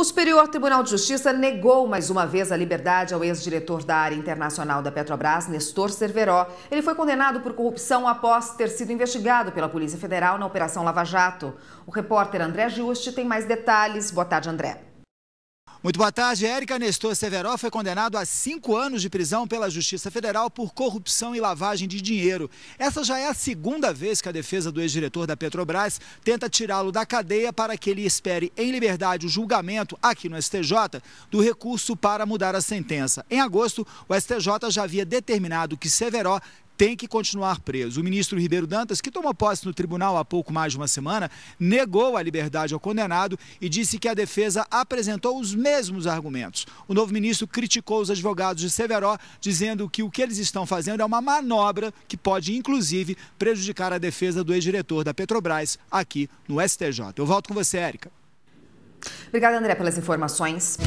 O Superior Tribunal de Justiça negou mais uma vez a liberdade ao ex-diretor da área internacional da Petrobras, Nestor Cerveró. Ele foi condenado por corrupção após ter sido investigado pela Polícia Federal na Operação Lava Jato. O repórter André Giusti tem mais detalhes. Boa tarde, André. Muito boa tarde. Érica Nestor Severó foi condenado a cinco anos de prisão pela Justiça Federal por corrupção e lavagem de dinheiro. Essa já é a segunda vez que a defesa do ex-diretor da Petrobras tenta tirá-lo da cadeia para que ele espere em liberdade o julgamento aqui no STJ do recurso para mudar a sentença. Em agosto, o STJ já havia determinado que Severó tem que continuar preso. O ministro Ribeiro Dantas, que tomou posse no tribunal há pouco mais de uma semana, negou a liberdade ao condenado e disse que a defesa apresentou os mesmos argumentos. O novo ministro criticou os advogados de Severó, dizendo que o que eles estão fazendo é uma manobra que pode, inclusive, prejudicar a defesa do ex-diretor da Petrobras aqui no STJ. Eu volto com você, Érica. Obrigada, André, pelas informações.